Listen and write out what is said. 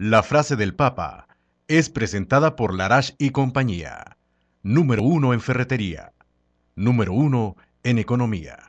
La frase del Papa es presentada por Larash y compañía. Número uno en ferretería. Número uno en economía.